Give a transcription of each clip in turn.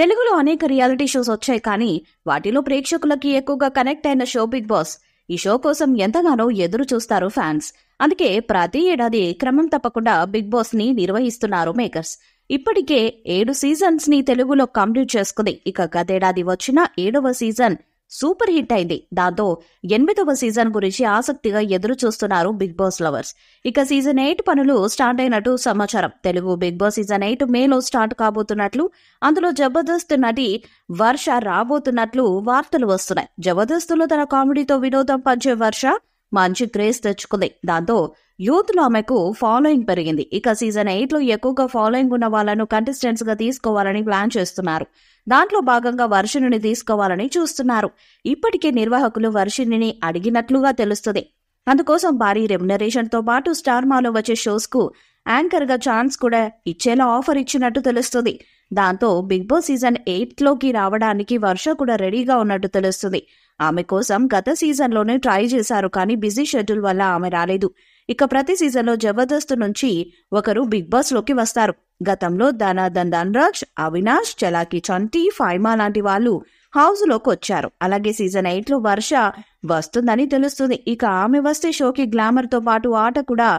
తెలుగులో అనేక reality shows వచ్చాయి కానీ వాటిలో ప్రేక్షకులకి ఎక్కువగా కనెక్ట్ అయిన షో బిగ్ బాస్ ఈ షో కోసం ఎంతగానో ఎదురు చూస్తారు ఫ్యాన్స్ అందుకే ప్రతి ఏడాది క్రమం తప్పకుండా బిగ్ బాస్ ని నిర్వహిస్తున్నారు మేకర్స్ ఇప్పటికే ఏడు సీజన్స్ ని తెలుగులో కంప్లీట్ చేసుకుంది ఇక గతేడాది వచ్చిన ఏడవ సీజన్ సూపర్ హిట్ అయింది దాంతో ఎనిమిదవ సీజన్ గురించి ఆసక్తిగా ఎదురు చూస్తున్నారు బిగ్ బాస్ లవర్స్ ఇక సీజన్ ఎయిట్ పనులు స్టార్ట్ అయినట్టు సమాచారం Telugu Bigg Boss season eight మేలో స్టార్ట్ కాబోతున్నట్లు అందులో జబర్దస్త్ నటి వర్ష రాబోతున్నట్లు వార్తలు వస్తున్నాయి జబర్దస్త్లో తన కామెడీతో వినోదం పంచే వర్ష మంచి క్రేజ్ తెచ్చుకుంది దాంతో యూత్లో ఆమెకు ఫాలోయింగ్ పెరిగింది ఇక సీజన్ ఎయిట్లో ఎక్కువగా ఫాలోయింగ్ ఉన్న వాళ్ళను గా తీసుకోవాలని ప్లాన్ చేస్తున్నారు దాంట్లో భాగంగా వర్షిణిని తీసుకోవాలని చూస్తున్నారు ఇప్పటికే నిర్వాహకులు వర్షిణిని అడిగినట్లుగా తెలుస్తుంది అందుకోసం భారీ రెమ్యునరేషన్తో పాటు స్టార్ మాలో వచ్చే షోస్కు గా ఛాన్స్ కూడా ఇచ్చేలా ఆఫర్ ఇచ్చినట్టు తెలుస్తుంది దాంతో బిగ్ బాస్ సీజన్ ఎయిట్లోకి రావడానికి వర్ష కూడా రెడీగా ఉన్నట్టు తెలుస్తుంది ఆమె కోసం గత సీజన్లోనే ట్రై చేశారు కానీ బిజీ షెడ్యూల్ వల్ల ఆమె రాలేదు ఇక ప్రతి సీజన్లో జబర్దస్త్ నుంచి ఒకరు బిగ్ బాస్లోకి వస్తారు గతంలో ధనాదన్ ధనరాజ్ అవినాష్ చలాకి చంటి ఫైమా లాంటి వాళ్ళు హౌస్లోకి వచ్చారు అలాగే సీజన్ ఎయిట్లో వర్ష వస్తుందని తెలుస్తుంది ఇక ఆమె వస్తే షోకి గ్లామర్తో పాటు ఆట కూడా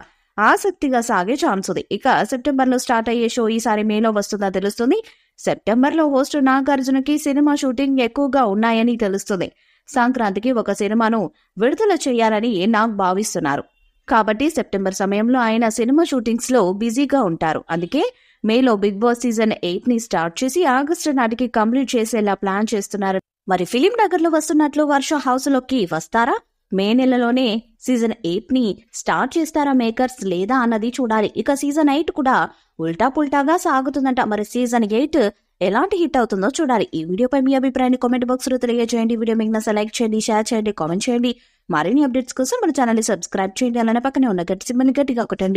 ఆసక్తిగా సాగే ఛాన్స్ ఉంది ఇక సెప్టెంబర్లో స్టార్ట్ అయ్యే షో ఈసారి మేలో వస్తుందా తెలుస్తుంది సెప్టెంబర్లో హోస్ట్ నాగార్జునకి సినిమా షూటింగ్ ఎక్కువగా ఉన్నాయని తెలుస్తుంది సంక్రాంతికి ఒక సినిమాను విడుదల చేయాలని నాగ్ భావిస్తున్నారు కాబట్టి సెప్టెంబర్ సమయంలో ఆయన సినిమా షూటింగ్స్లో బిజీగా ఉంటారు అందుకే మేలో బిగ్ బాస్ సీజన్ ఎయిట్ని స్టార్ట్ చేసి ఆగస్టు నాటికి కంప్లీట్ చేసేలా ప్లాన్ చేస్తున్నారు మరి ఫిలిం నగర్లో వస్తున్నట్లు వర్ష హౌస్లోకి వస్తారా మే నెలలోనే సీజన్ ఎయిట్ని స్టార్ట్ చేస్తారా మేకర్స్ లేదా అన్నది చూడాలి ఇక సీజన్ ఎయిట్ కూడా ఉల్టా పుల్టాగా సాగుతుందంట మరి సీజన్ ఎయిట్ ఎలాంటి హిట్ అవుతుందో చూడాలి ఈ వీడియోపై మీ అభిప్రాయాన్ని కామెంట్ లో తెలియజేయండి వీడియో మీకు నచ్చ లైక్ చేయండి షేర్ చేయండి కామెంట్ చేయండి మరిన్ని అప్డేట్స్ కోసం మన ఛానల్ సబ్స్క్రైబ్ చేయండి అలానే పక్కనే ఉన్న గట్టి సిమ్మని గట్టిగా కొట్టండి